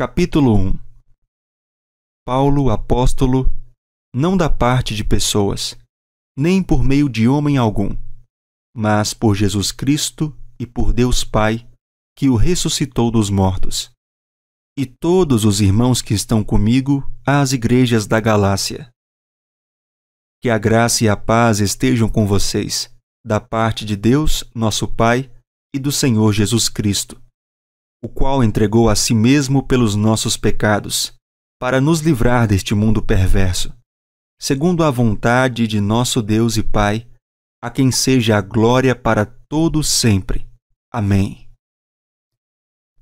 Capítulo 1 Paulo, apóstolo, não da parte de pessoas, nem por meio de homem algum, mas por Jesus Cristo e por Deus Pai, que o ressuscitou dos mortos. E todos os irmãos que estão comigo às igrejas da Galácia. Que a graça e a paz estejam com vocês, da parte de Deus, nosso Pai, e do Senhor Jesus Cristo o qual entregou a si mesmo pelos nossos pecados, para nos livrar deste mundo perverso, segundo a vontade de nosso Deus e Pai, a quem seja a glória para todo sempre. Amém.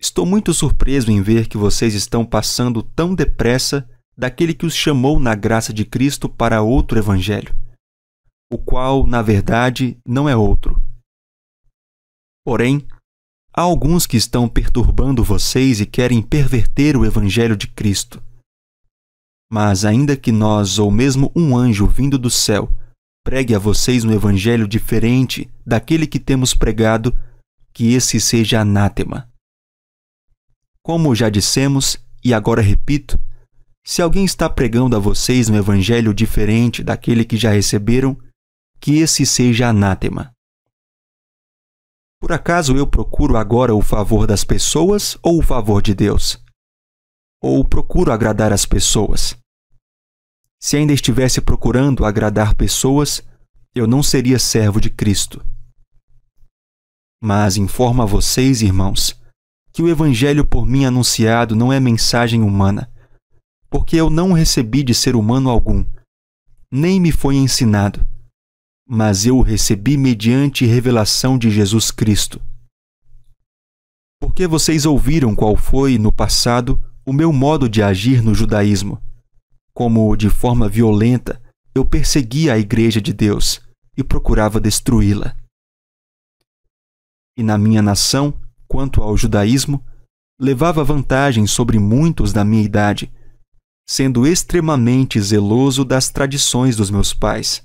Estou muito surpreso em ver que vocês estão passando tão depressa daquele que os chamou na graça de Cristo para outro evangelho, o qual, na verdade, não é outro. Porém, Há alguns que estão perturbando vocês e querem perverter o Evangelho de Cristo. Mas, ainda que nós ou mesmo um anjo vindo do céu pregue a vocês um Evangelho diferente daquele que temos pregado, que esse seja anátema. Como já dissemos, e agora repito, se alguém está pregando a vocês um evangelho diferente daquele que já receberam, que esse seja anátema. Por acaso eu procuro agora o favor das pessoas ou o favor de Deus? Ou procuro agradar as pessoas? Se ainda estivesse procurando agradar pessoas, eu não seria servo de Cristo. Mas informo a vocês, irmãos, que o Evangelho por mim anunciado não é mensagem humana, porque eu não recebi de ser humano algum, nem me foi ensinado, mas eu o recebi mediante revelação de Jesus Cristo. Porque vocês ouviram qual foi, no passado, o meu modo de agir no judaísmo. Como, de forma violenta, eu perseguia a Igreja de Deus e procurava destruí-la. E na minha nação, quanto ao judaísmo, levava vantagem sobre muitos da minha idade, sendo extremamente zeloso das tradições dos meus pais.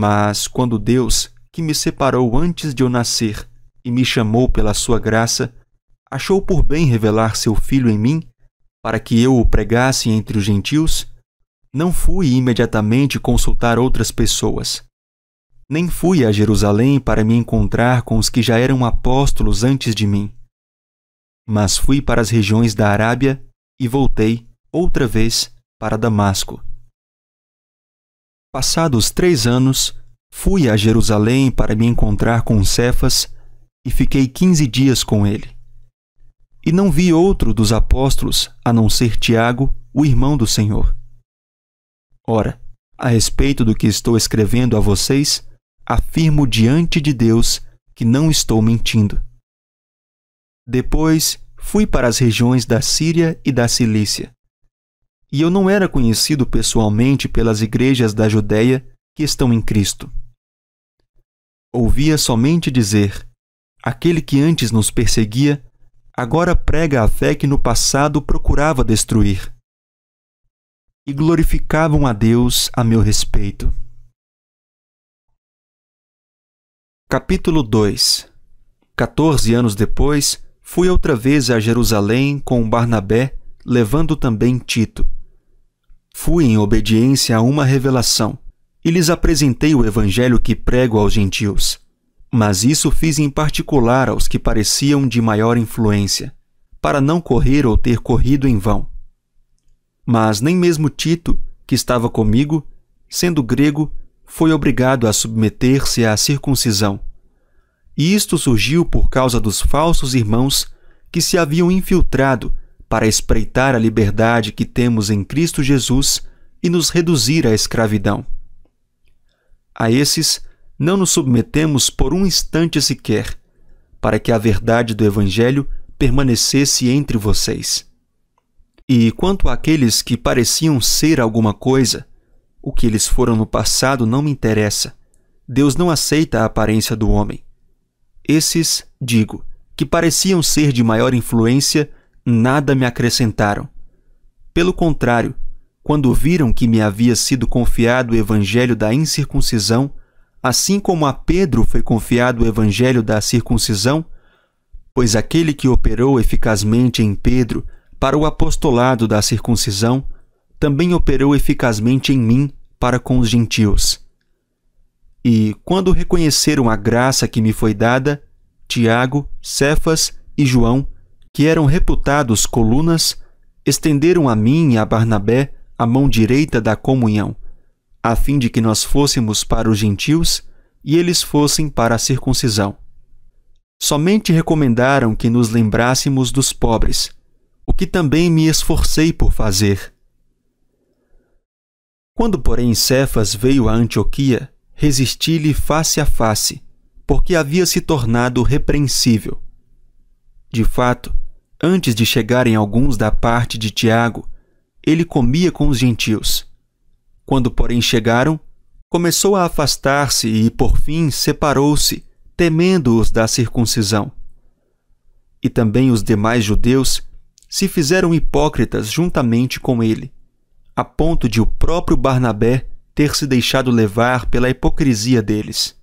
Mas quando Deus, que me separou antes de eu nascer e me chamou pela sua graça, achou por bem revelar seu filho em mim, para que eu o pregasse entre os gentios, não fui imediatamente consultar outras pessoas. Nem fui a Jerusalém para me encontrar com os que já eram apóstolos antes de mim. Mas fui para as regiões da Arábia e voltei, outra vez, para Damasco. Passados três anos, fui a Jerusalém para me encontrar com Cefas e fiquei quinze dias com ele. E não vi outro dos apóstolos a não ser Tiago, o irmão do Senhor. Ora, a respeito do que estou escrevendo a vocês, afirmo diante de Deus que não estou mentindo. Depois fui para as regiões da Síria e da Cilícia e eu não era conhecido pessoalmente pelas igrejas da Judéia que estão em Cristo. Ouvia somente dizer: aquele que antes nos perseguia, agora prega a fé que no passado procurava destruir. E glorificavam a Deus a meu respeito. Capítulo 2 14 anos depois, fui outra vez a Jerusalém com Barnabé, levando também Tito Fui em obediência a uma revelação e lhes apresentei o evangelho que prego aos gentios. Mas isso fiz em particular aos que pareciam de maior influência, para não correr ou ter corrido em vão. Mas nem mesmo Tito, que estava comigo, sendo grego, foi obrigado a submeter-se à circuncisão. E isto surgiu por causa dos falsos irmãos que se haviam infiltrado para espreitar a liberdade que temos em Cristo Jesus e nos reduzir à escravidão. A esses não nos submetemos por um instante sequer, para que a verdade do Evangelho permanecesse entre vocês. E quanto àqueles que pareciam ser alguma coisa, o que eles foram no passado não me interessa. Deus não aceita a aparência do homem. Esses, digo, que pareciam ser de maior influência, nada me acrescentaram. Pelo contrário, quando viram que me havia sido confiado o evangelho da incircuncisão, assim como a Pedro foi confiado o evangelho da circuncisão, pois aquele que operou eficazmente em Pedro para o apostolado da circuncisão, também operou eficazmente em mim para com os gentios. E, quando reconheceram a graça que me foi dada, Tiago, Cefas e João que eram reputados colunas, estenderam a mim e a Barnabé a mão direita da comunhão, a fim de que nós fôssemos para os gentios e eles fossem para a circuncisão. Somente recomendaram que nos lembrássemos dos pobres, o que também me esforcei por fazer. Quando, porém, Cefas veio a Antioquia, resisti-lhe face a face, porque havia se tornado repreensível. De fato, Antes de chegarem alguns da parte de Tiago, ele comia com os gentios. Quando, porém, chegaram, começou a afastar-se e, por fim, separou-se, temendo-os da circuncisão. E também os demais judeus se fizeram hipócritas juntamente com ele, a ponto de o próprio Barnabé ter se deixado levar pela hipocrisia deles.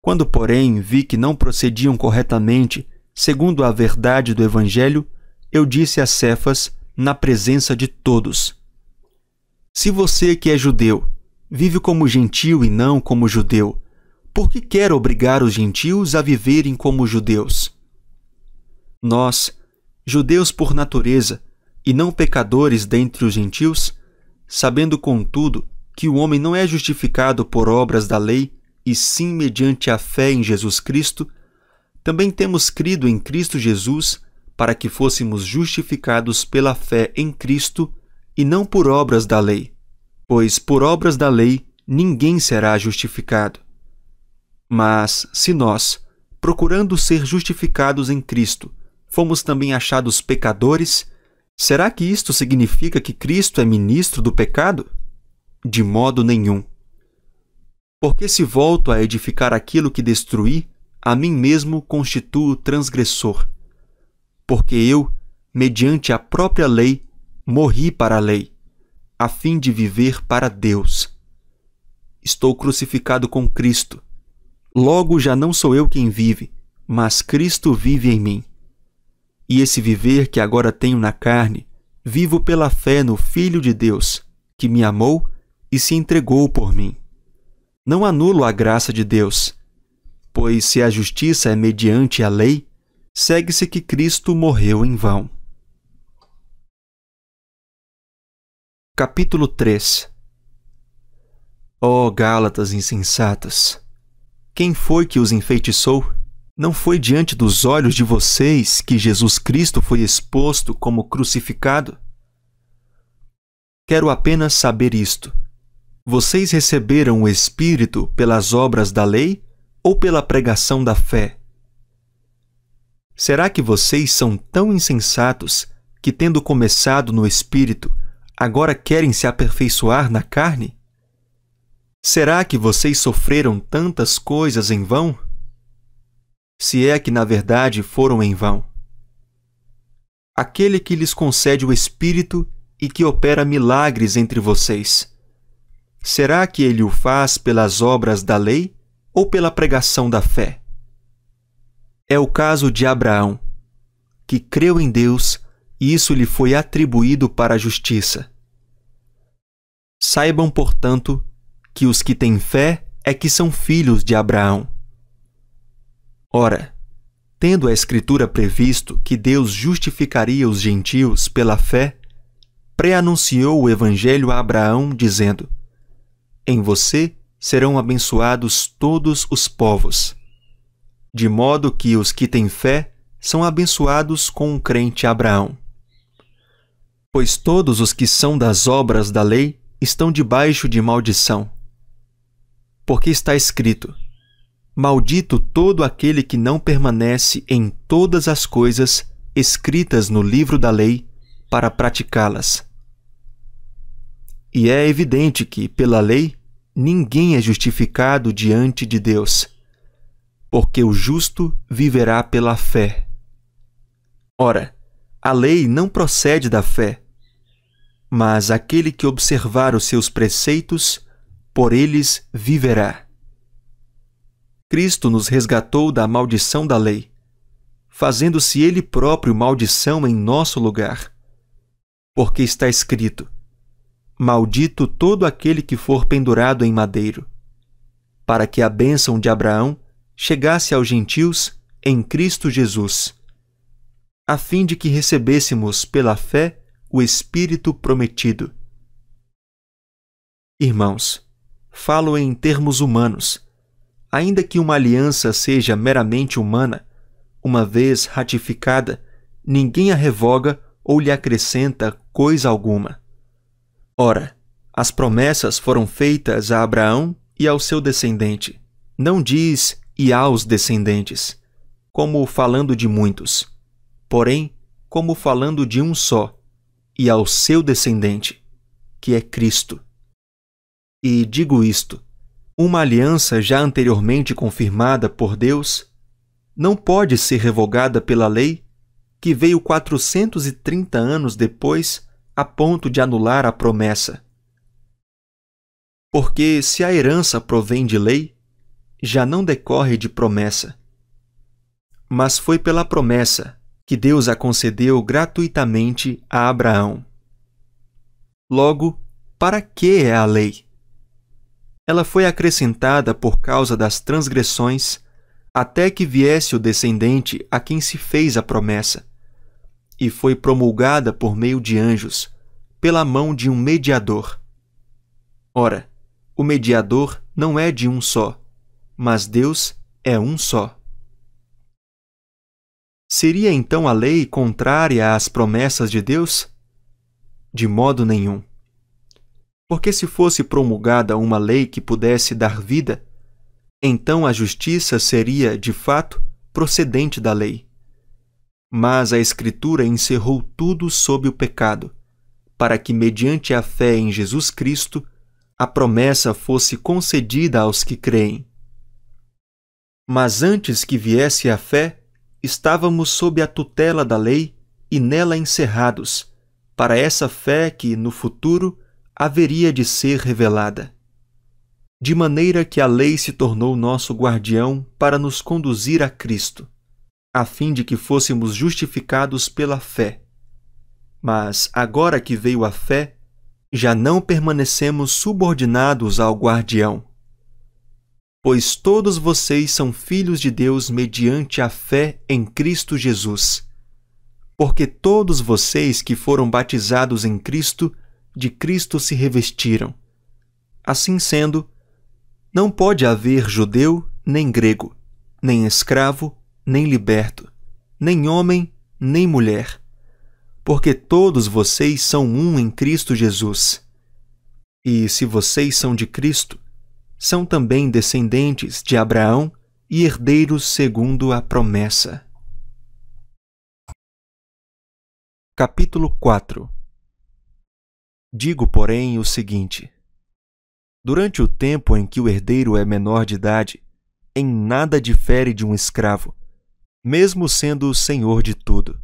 Quando, porém, vi que não procediam corretamente Segundo a verdade do Evangelho, eu disse a Cefas na presença de todos: Se você que é judeu vive como gentil e não como judeu, por que quer obrigar os gentios a viverem como judeus? Nós, judeus por natureza e não pecadores dentre os gentios, sabendo contudo que o homem não é justificado por obras da lei, e sim mediante a fé em Jesus Cristo, também temos crido em Cristo Jesus para que fôssemos justificados pela fé em Cristo e não por obras da lei, pois por obras da lei ninguém será justificado. Mas, se nós, procurando ser justificados em Cristo, fomos também achados pecadores, será que isto significa que Cristo é ministro do pecado? De modo nenhum. Porque se volto a edificar aquilo que destruí, a mim mesmo constituo transgressor, porque eu, mediante a própria lei, morri para a lei, a fim de viver para Deus. Estou crucificado com Cristo. Logo já não sou eu quem vive, mas Cristo vive em mim. E esse viver que agora tenho na carne, vivo pela fé no Filho de Deus, que me amou e se entregou por mim. Não anulo a graça de Deus Pois se a justiça é mediante a lei, segue-se que Cristo morreu em vão. Capítulo 3 Ó oh, Gálatas insensatas! Quem foi que os enfeitiçou? Não foi diante dos olhos de vocês que Jesus Cristo foi exposto como crucificado? Quero apenas saber isto. Vocês receberam o Espírito pelas obras da lei ou pela pregação da fé? Será que vocês são tão insensatos que, tendo começado no espírito, agora querem se aperfeiçoar na carne? Será que vocês sofreram tantas coisas em vão? Se é que na verdade foram em vão. Aquele que lhes concede o Espírito e que opera milagres entre vocês, será que ele o faz pelas obras da lei ou pela pregação da fé? É o caso de Abraão, que creu em Deus e isso lhe foi atribuído para a justiça. Saibam, portanto, que os que têm fé é que são filhos de Abraão. Ora, tendo a Escritura previsto que Deus justificaria os gentios pela fé, preanunciou o Evangelho a Abraão, dizendo: Em você serão abençoados todos os povos. De modo que os que têm fé são abençoados com o crente Abraão. Pois todos os que são das obras da lei estão debaixo de maldição. Porque está escrito: Maldito todo aquele que não permanece em todas as coisas escritas no livro da lei para praticá-las. E é evidente que, pela lei, ninguém é justificado diante de Deus, porque o justo viverá pela fé. Ora, a lei não procede da fé, mas aquele que observar os seus preceitos, por eles viverá. Cristo nos resgatou da maldição da lei, fazendo-se Ele próprio maldição em nosso lugar. Porque está escrito: Maldito todo aquele que for pendurado em madeiro. Para que a bênção de Abraão chegasse aos gentios em Cristo Jesus, a fim de que recebêssemos pela fé o Espírito prometido. Irmãos, falo em termos humanos. Ainda que uma aliança seja meramente humana, uma vez ratificada, ninguém a revoga ou lhe acrescenta coisa alguma. Ora, as promessas foram feitas a Abraão e ao seu descendente. Não diz e aos descendentes, como falando de muitos, porém, como falando de um só, e ao seu descendente, que é Cristo. E digo isto: uma aliança já anteriormente confirmada por Deus não pode ser revogada pela lei que veio 430 anos depois a ponto de anular a promessa. Porque se a herança provém de lei, já não decorre de promessa. Mas foi pela promessa que Deus a concedeu gratuitamente a Abraão. Logo, para que é a lei? Ela foi acrescentada por causa das transgressões, até que viesse o descendente a quem se fez a promessa e foi promulgada por meio de anjos, pela mão de um mediador. Ora, o mediador não é de um só, mas Deus é um só. Seria então a lei contrária às promessas de Deus? De modo nenhum. Porque se fosse promulgada uma lei que pudesse dar vida, então a justiça seria, de fato, procedente da lei. Mas a Escritura encerrou tudo sob o pecado, para que, mediante a fé em Jesus Cristo, a promessa fosse concedida aos que creem. Mas antes que viesse a fé, estávamos sob a tutela da lei e nela encerrados, para essa fé que, no futuro, haveria de ser revelada. De maneira que a lei se tornou nosso guardião para nos conduzir a Cristo, a fim de que fôssemos justificados pela fé. Mas agora que veio a fé, já não permanecemos subordinados ao guardião. Pois todos vocês são filhos de Deus mediante a fé em Cristo Jesus. Porque todos vocês que foram batizados em Cristo, de Cristo se revestiram. Assim sendo, não pode haver judeu nem grego, nem escravo nem liberto, nem homem, nem mulher, porque todos vocês são um em Cristo Jesus. E se vocês são de Cristo, são também descendentes de Abraão e herdeiros segundo a promessa. Capítulo 4 Digo, porém, o seguinte: Durante o tempo em que o herdeiro é menor de idade, em nada difere de um escravo mesmo sendo o senhor de tudo.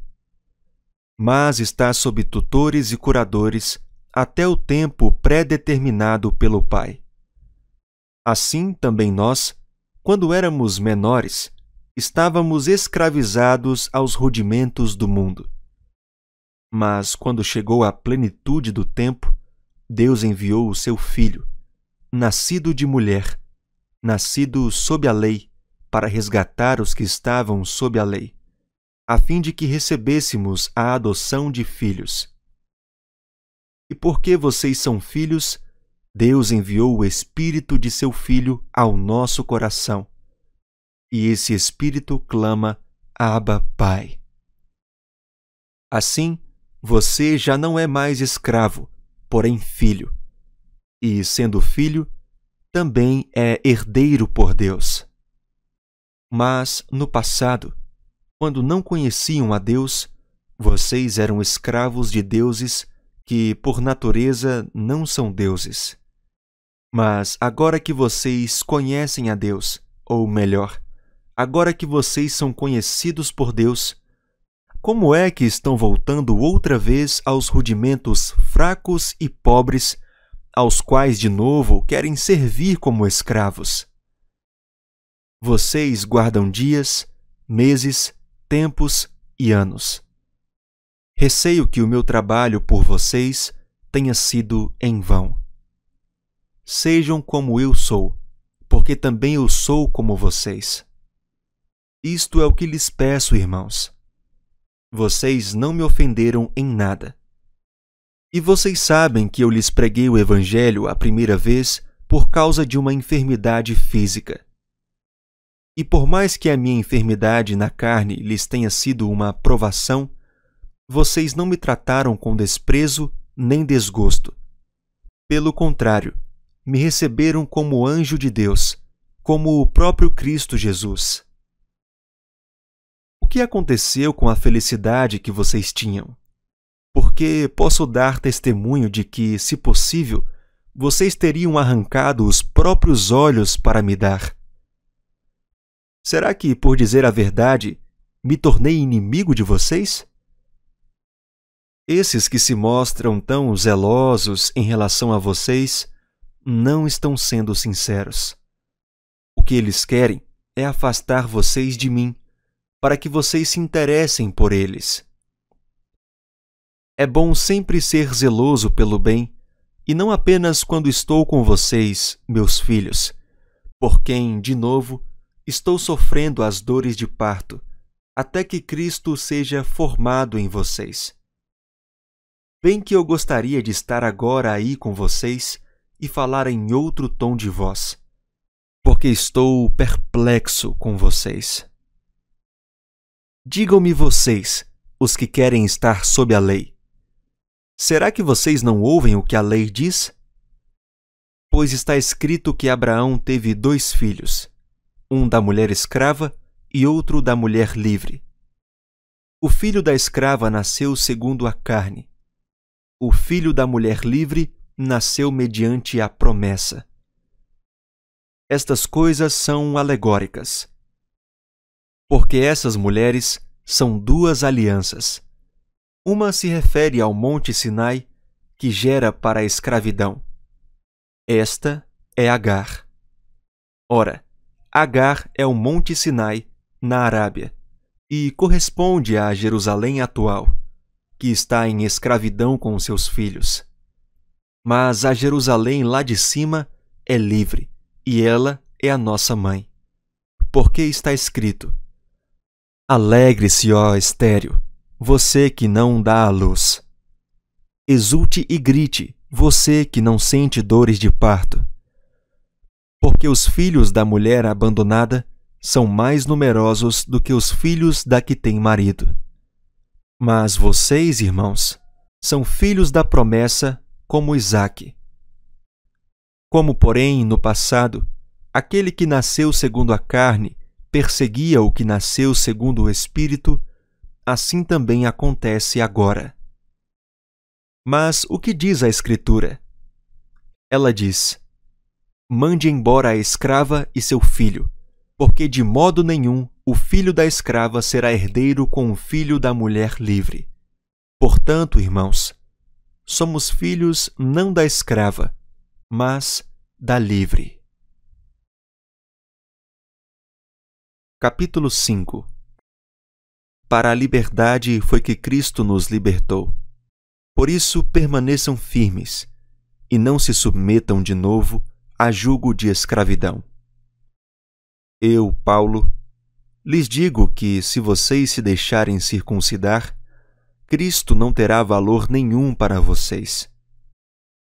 Mas está sob tutores e curadores até o tempo pré-determinado pelo Pai. Assim também nós, quando éramos menores, estávamos escravizados aos rudimentos do mundo. Mas quando chegou a plenitude do tempo, Deus enviou o seu filho, nascido de mulher, nascido sob a lei, para resgatar os que estavam sob a lei, a fim de que recebêssemos a adoção de filhos. E porque vocês são filhos, Deus enviou o Espírito de seu Filho ao nosso coração. E esse Espírito clama, Abba, Pai. Assim, você já não é mais escravo, porém filho. E, sendo filho, também é herdeiro por Deus. Mas, no passado, quando não conheciam a Deus, vocês eram escravos de deuses que, por natureza, não são deuses. Mas agora que vocês conhecem a Deus, ou melhor, agora que vocês são conhecidos por Deus, como é que estão voltando outra vez aos rudimentos fracos e pobres, aos quais de novo querem servir como escravos? Vocês guardam dias, meses, tempos e anos. Receio que o meu trabalho por vocês tenha sido em vão. Sejam como eu sou, porque também eu sou como vocês. Isto é o que lhes peço, irmãos. Vocês não me ofenderam em nada. E vocês sabem que eu lhes preguei o Evangelho a primeira vez por causa de uma enfermidade física e por mais que a minha enfermidade na carne lhes tenha sido uma provação, vocês não me trataram com desprezo nem desgosto. Pelo contrário, me receberam como anjo de Deus, como o próprio Cristo Jesus. O que aconteceu com a felicidade que vocês tinham? Porque posso dar testemunho de que, se possível, vocês teriam arrancado os próprios olhos para me dar. Será que, por dizer a verdade, me tornei inimigo de vocês? Esses que se mostram tão zelosos em relação a vocês não estão sendo sinceros. O que eles querem é afastar vocês de mim, para que vocês se interessem por eles. É bom sempre ser zeloso pelo bem, e não apenas quando estou com vocês, meus filhos, por quem, de novo, Estou sofrendo as dores de parto, até que Cristo seja formado em vocês. Bem que eu gostaria de estar agora aí com vocês e falar em outro tom de voz, porque estou perplexo com vocês. Digam-me vocês, os que querem estar sob a lei. Será que vocês não ouvem o que a lei diz? Pois está escrito que Abraão teve dois filhos, um da mulher escrava e outro da mulher livre. O filho da escrava nasceu segundo a carne. O filho da mulher livre nasceu mediante a promessa. Estas coisas são alegóricas. Porque essas mulheres são duas alianças. Uma se refere ao Monte Sinai, que gera para a escravidão. Esta é Agar. Ora, Agar é o Monte Sinai, na Arábia, e corresponde à Jerusalém atual, que está em escravidão com seus filhos. Mas a Jerusalém lá de cima é livre, e ela é a nossa mãe. Porque está escrito: Alegre-se, ó estéreo, você que não dá à luz. Exulte e grite, você que não sente dores de parto porque os filhos da mulher abandonada são mais numerosos do que os filhos da que tem marido. Mas vocês, irmãos, são filhos da promessa, como Isaque. Como, porém, no passado, aquele que nasceu segundo a carne perseguia o que nasceu segundo o espírito, assim também acontece agora. Mas o que diz a Escritura? Ela diz: mande embora a escrava e seu filho, porque de modo nenhum o filho da escrava será herdeiro com o filho da mulher livre. Portanto, irmãos, somos filhos não da escrava, mas da livre. Capítulo 5 Para a liberdade foi que Cristo nos libertou. Por isso, permaneçam firmes e não se submetam de novo a julgo de escravidão. Eu, Paulo, lhes digo que, se vocês se deixarem circuncidar, Cristo não terá valor nenhum para vocês.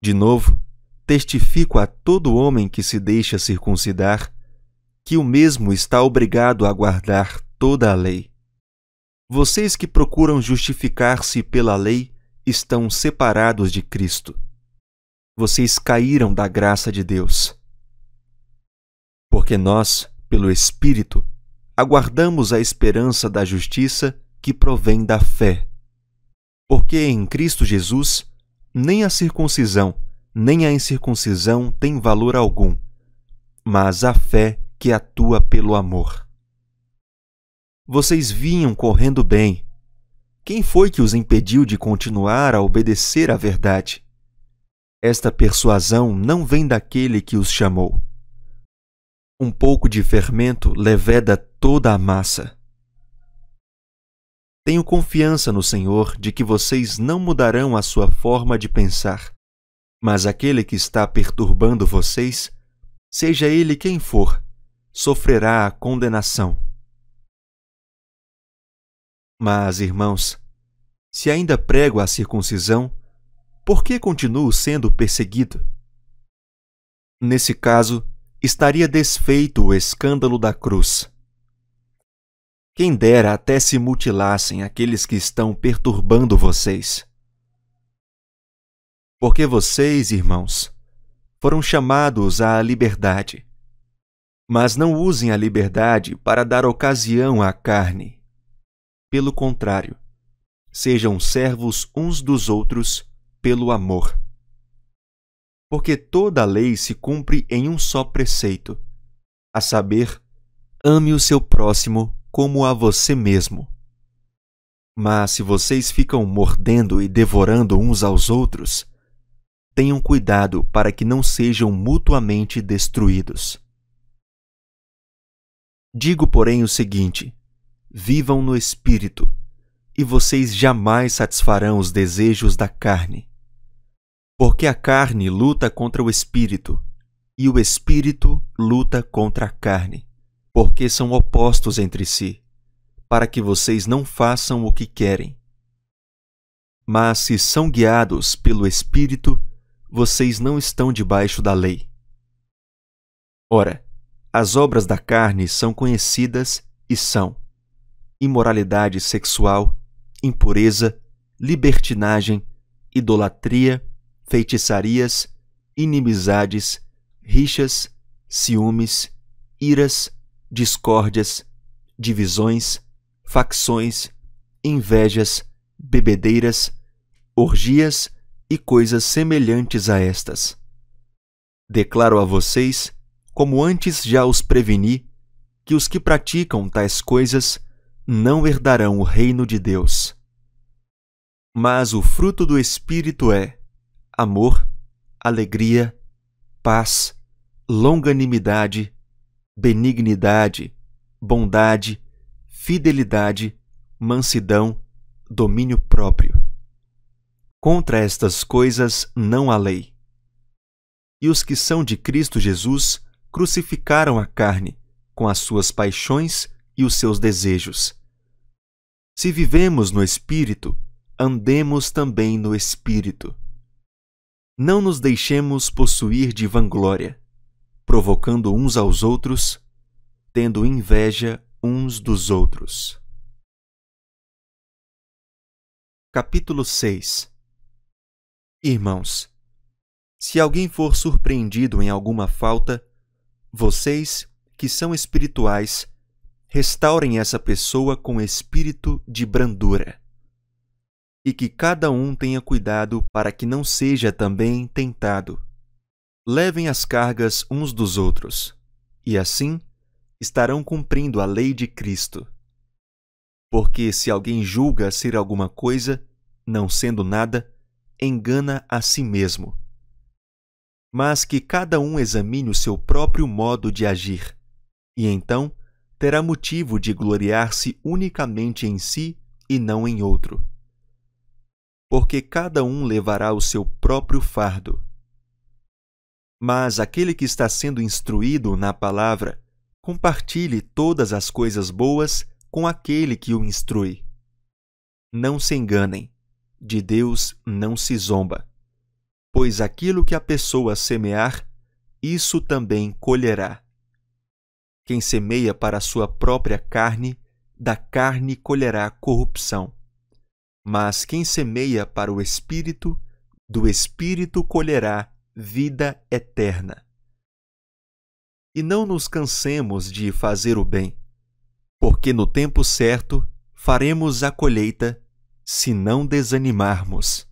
De novo, testifico a todo homem que se deixa circuncidar que o mesmo está obrigado a guardar toda a lei. Vocês que procuram justificar-se pela lei estão separados de Cristo vocês caíram da graça de Deus. Porque nós, pelo Espírito, aguardamos a esperança da justiça que provém da fé. Porque em Cristo Jesus, nem a circuncisão, nem a incircuncisão tem valor algum, mas a fé que atua pelo amor. Vocês vinham correndo bem. Quem foi que os impediu de continuar a obedecer à verdade? Esta persuasão não vem daquele que os chamou. Um pouco de fermento leveda toda a massa. Tenho confiança no Senhor de que vocês não mudarão a sua forma de pensar, mas aquele que está perturbando vocês, seja ele quem for, sofrerá a condenação. Mas, irmãos, se ainda prego a circuncisão, por que continuo sendo perseguido? Nesse caso, estaria desfeito o escândalo da cruz. Quem dera até se mutilassem aqueles que estão perturbando vocês. Porque vocês, irmãos, foram chamados à liberdade. Mas não usem a liberdade para dar ocasião à carne. Pelo contrário, sejam servos uns dos outros pelo amor. Porque toda a lei se cumpre em um só preceito, a saber, ame o seu próximo como a você mesmo. Mas se vocês ficam mordendo e devorando uns aos outros, tenham cuidado para que não sejam mutuamente destruídos. Digo, porém, o seguinte: vivam no espírito e vocês jamais satisfarão os desejos da carne. Porque a carne luta contra o espírito, e o espírito luta contra a carne, porque são opostos entre si, para que vocês não façam o que querem. Mas se são guiados pelo espírito, vocês não estão debaixo da lei. Ora, as obras da carne são conhecidas e são: imoralidade sexual, impureza, libertinagem, idolatria, feitiçarias, inimizades, rixas, ciúmes, iras, discórdias, divisões, facções, invejas, bebedeiras, orgias e coisas semelhantes a estas. Declaro a vocês, como antes já os preveni, que os que praticam tais coisas não herdarão o reino de Deus. Mas o fruto do Espírito é amor, alegria, paz, longanimidade, benignidade, bondade, fidelidade, mansidão, domínio próprio. Contra estas coisas não há lei. E os que são de Cristo Jesus crucificaram a carne com as suas paixões e os seus desejos. Se vivemos no Espírito, andemos também no Espírito. Não nos deixemos possuir de vanglória, provocando uns aos outros, tendo inveja uns dos outros. Capítulo 6 Irmãos, se alguém for surpreendido em alguma falta, vocês, que são espirituais, restaurem essa pessoa com espírito de brandura. E que cada um tenha cuidado para que não seja também tentado. Levem as cargas uns dos outros, e assim estarão cumprindo a lei de Cristo. Porque se alguém julga ser alguma coisa, não sendo nada, engana a si mesmo. Mas que cada um examine o seu próprio modo de agir, e então terá motivo de gloriar-se unicamente em si e não em outro. Porque cada um levará o seu próprio fardo. Mas aquele que está sendo instruído na palavra, compartilhe todas as coisas boas com aquele que o instrui. Não se enganem, de Deus não se zomba, pois aquilo que a pessoa semear, isso também colherá. Quem semeia para a sua própria carne, da carne colherá corrupção. Mas quem semeia para o Espírito, do Espírito colherá vida eterna. E não nos cansemos de fazer o bem, porque no tempo certo faremos a colheita se não desanimarmos.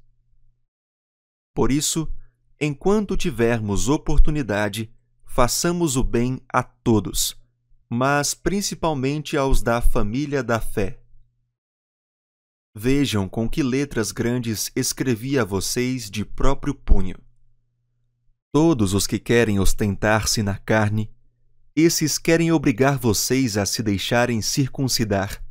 Por isso, enquanto tivermos oportunidade, façamos o bem a todos mas principalmente aos da família da fé. Vejam com que letras grandes escrevi a vocês de próprio punho. Todos os que querem ostentar-se na carne, esses querem obrigar vocês a se deixarem circuncidar.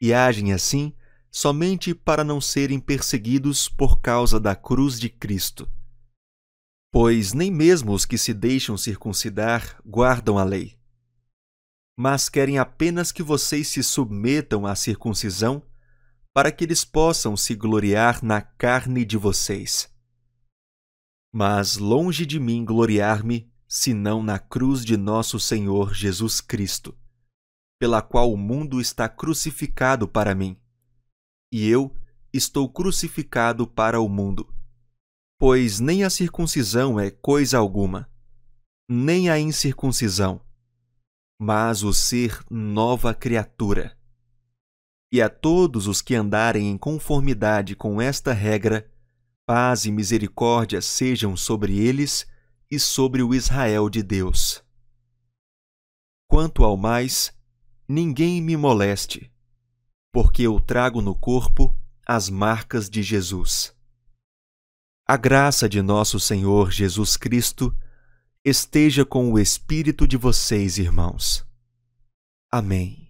E agem assim somente para não serem perseguidos por causa da cruz de Cristo. Pois nem mesmo os que se deixam circuncidar guardam a lei mas querem apenas que vocês se submetam à circuncisão para que eles possam se gloriar na carne de vocês. Mas longe de mim gloriar-me, senão na cruz de nosso Senhor Jesus Cristo, pela qual o mundo está crucificado para mim, e eu estou crucificado para o mundo. Pois nem a circuncisão é coisa alguma, nem a incircuncisão, mas o ser nova criatura. E a todos os que andarem em conformidade com esta regra, paz e misericórdia sejam sobre eles e sobre o Israel de Deus. Quanto ao mais, ninguém me moleste, porque eu trago no corpo as marcas de Jesus. A graça de nosso Senhor Jesus Cristo esteja com o espírito de vocês, irmãos. Amém.